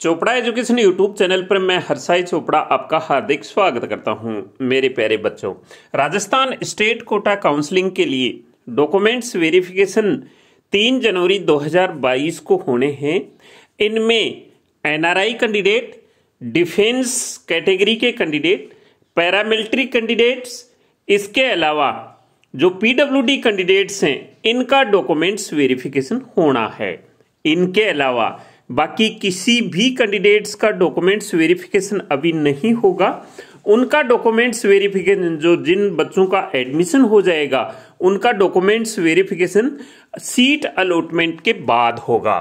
Chopra education YouTube channel पर मैं हरसाई चोपड़ा आपका हार्दिक स्वागत करता हूं मेरे प्यारे बच्चों राजस्थान स्टेट कोटा काउंसलिंग के लिए डॉक्यूमेंट्स वेरिफिकेशन 3 जनवरी 2022 को होने हैं इनमें एनआरआई कैंडिडेट डिफेंस कैटेगरी के कैंडिडेट पैरामिलिट्री कैंडिडेट्स इसके अलावा जो पीडब्ल्यू कैंडिडेट्स हैं इनका डॉक्यूमेंट्स वेरिफिकेशन होना है इनके अलावा बाकी किसी भी कैंडिडेट्स का डॉक्यूमेंट्स वेरिफिकेशन अभी नहीं होगा उनका डॉक्यूमेंट्स वेरिफिकेशन जो जिन बच्चों का एडमिशन हो जाएगा उनका डॉक्यूमेंट्स वेरिफिकेशन सीट अलॉटमेंट के बाद होगा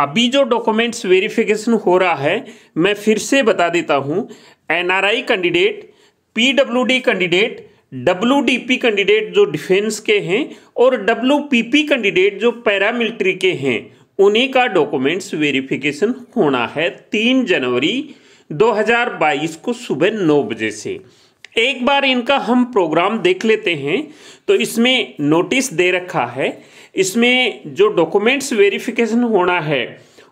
अभी जो डॉक्यूमेंट्स वेरिफिकेशन हो रहा है मैं फिर से बता देता हूं NRI candidate PWD candidate W candidate जो डिफेंस के हैं और डब्ल्यू कैंडिडेट जो पैरामिलिट्री के हैं उन्हीं का डॉक्यूमेंट्स वेरिफिकेशन होना है तीन जनवरी 2022 को सुबह नौ बजे से एक बार इनका हम प्रोग्राम देख लेते हैं तो इसमें नोटिस दे रखा है इसमें जो डॉक्यूमेंट्स वेरिफिकेशन होना है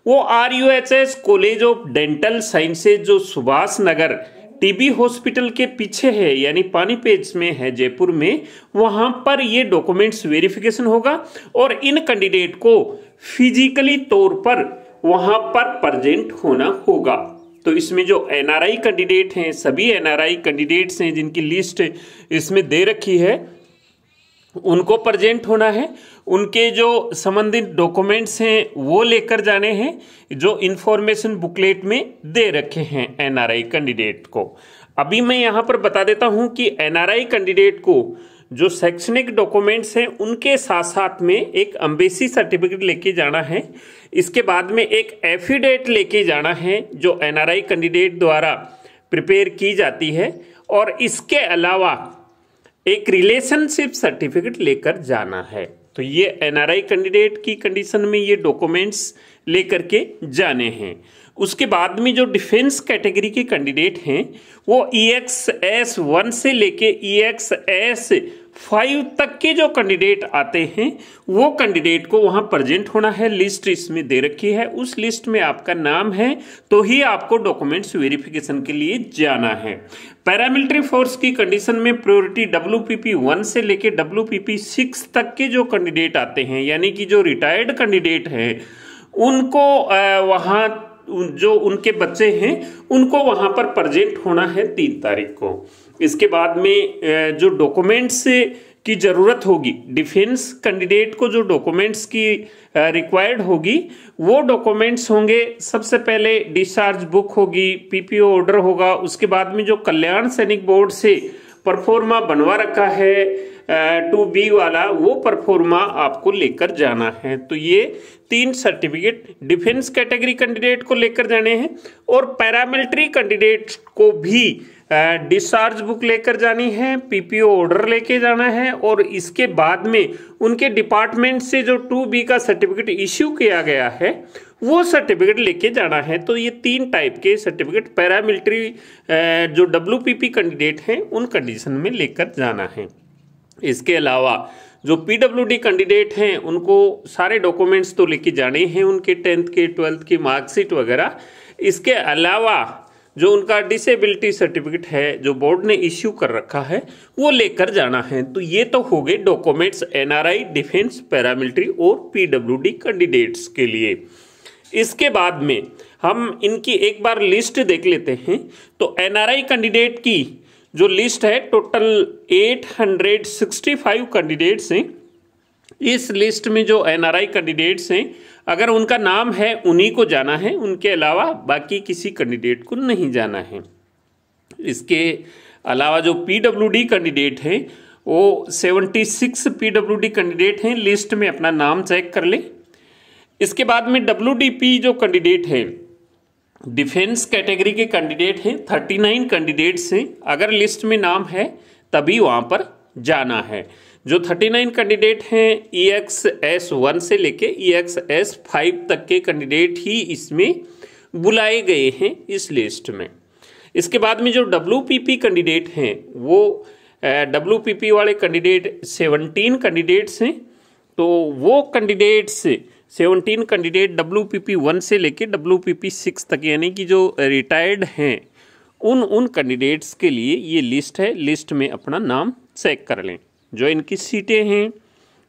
वो R U H S college of dental sciences जो सुभाष नगर टीबी हॉस्पिटल के पीछे है यानी पानीपेज में है जयपुर में वहां पर ये डॉक्यूमेंट्स वेरिफिकेशन होगा और इन कैंडिडेट को फिजिकली तौर पर वहां पर प्रजेंट होना होगा तो इसमें जो एनआरआई कैंडिडेट हैं सभी एनआरआई कैंडिडेट्स हैं जिनकी लिस्ट इसमें दे रखी है उनको प्रजेंट होना है उनके जो संबंधित डॉक्यूमेंट्स हैं वो लेकर जाने हैं जो इन्फॉर्मेशन बुकलेट में दे रखे हैं एनआरआई कैंडिडेट को अभी मैं यहाँ पर बता देता हूँ कि एनआरआई कैंडिडेट को जो शैक्षणिक डॉक्यूमेंट्स हैं उनके साथ साथ में एक अम्बेसी सर्टिफिकेट लेके जाना है इसके बाद में एक एफिडेट लेके जाना है जो एनआरआई कैंडिडेट द्वारा प्रिपेयर की जाती है और इसके अलावा एक रिलेशनशिप सर्टिफिकेट लेकर जाना है तो ये एनआरआई कैंडिडेट की कंडीशन में ये डॉक्यूमेंट्स लेकर के जाने हैं उसके बाद में जो डिफेंस कैटेगरी के कैंडिडेट हैं वो ई एक्स एस वन से लेके ई एक्स एस फाइव तक के जो कैंडिडेट आते हैं वो कैंडिडेट को वहाँ प्रेजेंट होना है लिस्ट इसमें दे रखी है उस लिस्ट में आपका नाम है तो ही आपको डॉक्यूमेंट्स वेरिफिकेशन के लिए जाना है पैरामिलिट्री फोर्स की कंडीशन में priority W P P one से लेकर डब्ल्यू पी पी सिक्स तक के जो कैंडिडेट आते हैं यानी कि जो रिटायर्ड कैंडिडेट हैं उनको वहाँ जो उनके बच्चे हैं उनको वहाँ पर प्रजेंट होना है तीन तारीख को इसके बाद में जो डॉक्यूमेंट्स की ज़रूरत होगी डिफेंस कैंडिडेट को जो डॉक्यूमेंट्स की रिक्वायर्ड होगी वो डॉक्यूमेंट्स होंगे सबसे पहले डिस्चार्ज बुक होगी पीपीओ ऑर्डर होगा उसके बाद में जो कल्याण सैनिक बोर्ड से परफॉर्मा बनवा रखा है टू बी वाला वो परफॉर्मा आपको लेकर जाना है तो ये तीन सर्टिफिकेट डिफेंस कैटेगरी कैंडिडेट को लेकर जाने हैं और पैरामिलिट्री कैंडिडेट को भी डिस्चार्ज बुक लेकर जानी है पीपीओ ऑर्डर लेके जाना है और इसके बाद में उनके डिपार्टमेंट से जो टू बी का सर्टिफिकेट इश्यू किया गया है वो सर्टिफिकेट लेके जाना है तो ये तीन टाइप के सर्टिफिकेट पैरामिलिट्री जो डब्ल्यू कैंडिडेट हैं उन कंडीशन में लेकर जाना है इसके अलावा जो पीडब्ल्यूडी कैंडिडेट हैं उनको सारे डॉक्यूमेंट्स तो लेके जाने हैं उनके टेंथ के ट्वेल्थ की मार्कशीट वगैरह इसके अलावा जो उनका डिसेबिलिटी सर्टिफिकेट है जो बोर्ड ने इश्यू कर रखा है वो लेकर जाना है तो ये तो हो गए डॉक्यूमेंट्स एनआरआई डिफेंस पैरामिलिट्री और पीडब्ल्यूडी कैंडिडेट्स के लिए इसके बाद में हम इनकी एक बार लिस्ट देख लेते हैं तो एनआरआई कैंडिडेट की जो लिस्ट है टोटल 865 कैंडिडेट्स हैं इस लिस्ट में जो एनआरआई कैंडिडेट्स हैं अगर उनका नाम है उन्हीं को जाना है उनके अलावा बाकी किसी कैंडिडेट को नहीं जाना है इसके अलावा जो पीडब्ल्यूडी कैंडिडेट हैं वो 76 पीडब्ल्यूडी कैंडिडेट हैं लिस्ट में अपना नाम चेक कर लें इसके बाद में डब्ल्यू जो कैंडिडेट हैं डिफेंस कैटेगरी के कैंडिडेट हैं थर्टी नाइन कैंडिडेट्स हैं अगर लिस्ट में नाम है तभी वहाँ पर जाना है जो थर्टी नाइन कैंडिडेट हैं ई एक्स एस वन से लेके ई एक्स एस फाइव तक के कैंडिडेट ही इसमें बुलाए गए हैं इस लिस्ट में इसके बाद में जो डब्ल्यू पी पी कैंडिडेट हैं वो डब्ल्यू पी पी वाले कैंडिडेट सेवनटीन कैंडिडेट्स हैं तो वो candidates seventeen candidate W P P one से लेकर डब्ल्यू पी पी सिक्स तक यानी कि जो रिटायर्ड हैं उन उन कैंडिडेट्स के लिए ये लिस्ट है लिस्ट में अपना नाम चेक कर लें जो इनकी सीटें हैं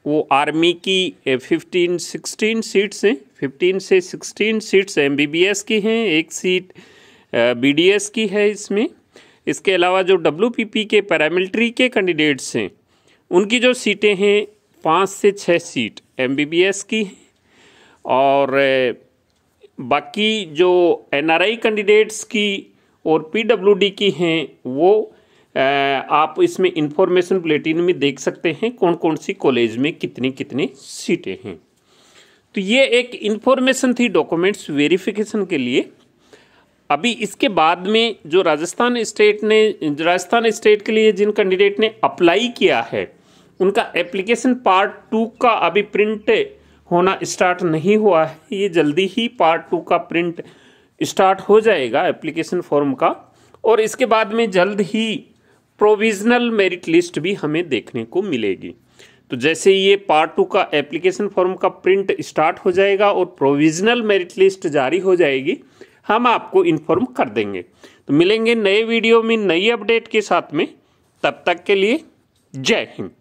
वो आर्मी की फिफ्टीन सिक्सटीन सीट्स हैं फिफ्टीन से sixteen seats M B B S की हैं एक सीट बी डी एस की है इसमें इसके अलावा जो डब्ल्यू पी पी के पैरामिलिट्री के कैंडिडेट्स हैं उनकी जो सीटें हैं पाँच से छः seat M B B S की हैं और बाकी जो एनआरआई कैंडिडेट्स की और पीडब्ल्यूडी की हैं वो आप इसमें इंफॉर्मेशन बुलेटिन में देख सकते हैं कौन कौन सी कॉलेज में कितनी कितनी सीटें हैं तो ये एक इन्फॉर्मेशन थी डॉक्यूमेंट्स वेरिफिकेशन के लिए अभी इसके बाद में जो राजस्थान स्टेट ने राजस्थान स्टेट के लिए जिन कैंडिडेट ने अप्लाई किया है उनका एप्लीकेशन पार्ट टू का अभी प्रिंट होना स्टार्ट नहीं हुआ है ये जल्दी ही पार्ट टू का प्रिंट स्टार्ट हो जाएगा एप्लीकेशन फॉर्म का और इसके बाद में जल्द ही प्रोविजनल मेरिट लिस्ट भी हमें देखने को मिलेगी तो जैसे ये पार्ट टू का एप्लीकेशन फॉर्म का प्रिंट स्टार्ट हो जाएगा और प्रोविजनल मेरिट लिस्ट जारी हो जाएगी हम आपको इन्फॉर्म कर देंगे तो मिलेंगे नए वीडियो में नई अपडेट के साथ में तब तक के लिए जय हिंद